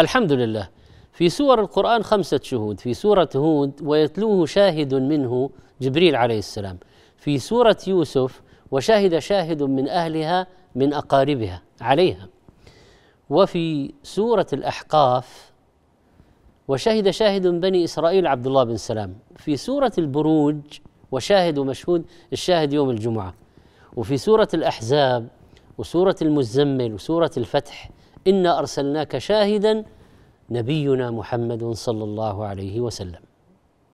الحمد لله في سور القرآن خمسة شهود في سورة هود ويتلوه شاهد منه جبريل عليه السلام في سورة يوسف وشهد شاهد من أهلها من أقاربها عليها وفي سورة الأحقاف وشهد شاهد بني إسرائيل عبد الله بن سلام في سورة البروج وشاهد ومشهود الشاهد يوم الجمعة وفي سورة الأحزاب وسورة المزمل وسورة الفتح انا ارسلناك شاهدا نبينا محمد صلى الله عليه وسلم